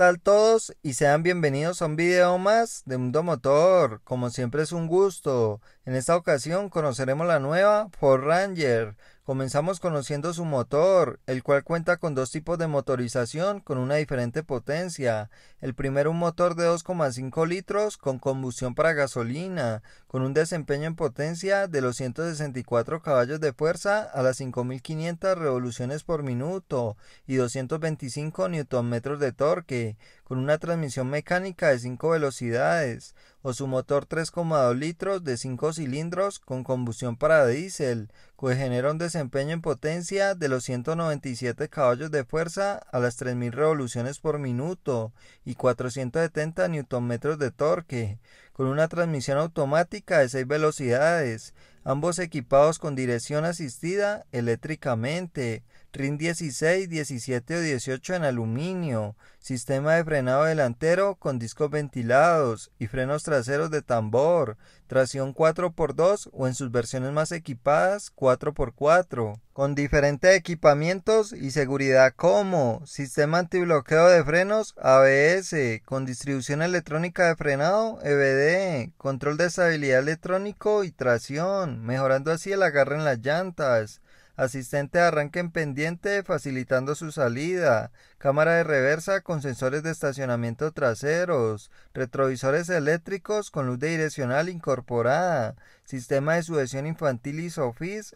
tal todos? Y sean bienvenidos a un video más de Mundo Motor. Como siempre es un gusto en esta ocasión conoceremos la nueva Ford Ranger. Comenzamos conociendo su motor, el cual cuenta con dos tipos de motorización con una diferente potencia. El primero un motor de 2,5 litros con combustión para gasolina, con un desempeño en potencia de los 164 caballos de fuerza a las 5.500 revoluciones por minuto y 225 Nm de torque, con una transmisión mecánica de 5 velocidades o su motor 3,2 litros de 5 cilindros con combustión para diésel, que pues genera un desempeño en potencia de los 197 caballos de fuerza a las 3.000 revoluciones por minuto y 470 Nm de torque, con una transmisión automática de 6 velocidades, ambos equipados con dirección asistida eléctricamente, RIN 16, 17 o 18 en aluminio, sistema de frenado delantero con discos ventilados y frenos traseros de tambor, tracción 4x2 o en sus versiones más equipadas 4x4, con diferentes equipamientos y seguridad como sistema antibloqueo de frenos ABS, con distribución electrónica de frenado EBD, control de estabilidad electrónico y tracción, mejorando así el agarre en las llantas asistente arranca arranque en pendiente facilitando su salida, cámara de reversa con sensores de estacionamiento traseros, retrovisores eléctricos con luz direccional incorporada, sistema de sujeción infantil y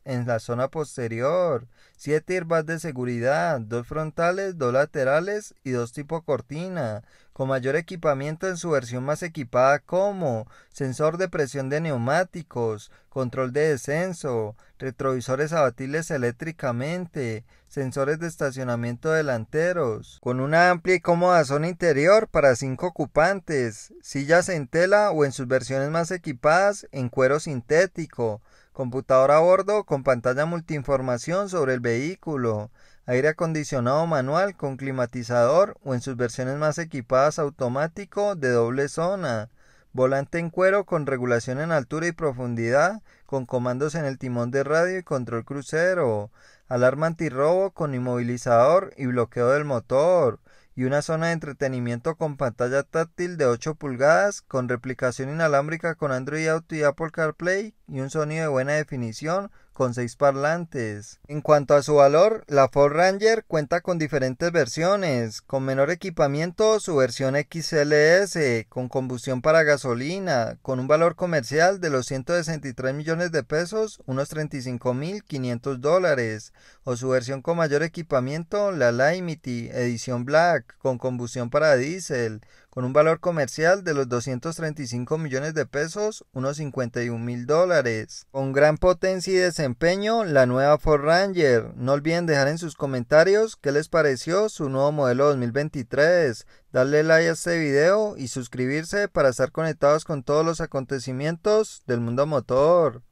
en la zona posterior, siete irbas de seguridad, dos frontales, dos laterales y dos tipo cortina, con mayor equipamiento en su versión más equipada como sensor de presión de neumáticos, control de descenso, retrovisores abatibles eléctricamente, sensores de estacionamiento delanteros, con una amplia y cómoda zona interior para cinco ocupantes, sillas en tela o en sus versiones más equipadas en cuero sintético, computadora a bordo con pantalla multiinformación sobre el vehículo, aire acondicionado manual con climatizador o en sus versiones más equipadas automático de doble zona, Volante en cuero con regulación en altura y profundidad, con comandos en el timón de radio y control crucero. Alarma antirrobo con inmovilizador y bloqueo del motor. Y una zona de entretenimiento con pantalla táctil de 8 pulgadas, con replicación inalámbrica con Android Auto y Apple CarPlay y un sonido de buena definición con seis parlantes. En cuanto a su valor, la Ford Ranger cuenta con diferentes versiones, con menor equipamiento su versión XLS, con combustión para gasolina, con un valor comercial de los 163 millones de pesos, unos 35.500 dólares, o su versión con mayor equipamiento, la Limity, edición Black, con combustión para diésel, con un valor comercial de los 235 millones de pesos, unos 51 mil dólares. Con gran potencia y desempeño, la nueva Ford Ranger. No olviden dejar en sus comentarios qué les pareció su nuevo modelo 2023. Darle like a este video y suscribirse para estar conectados con todos los acontecimientos del mundo motor.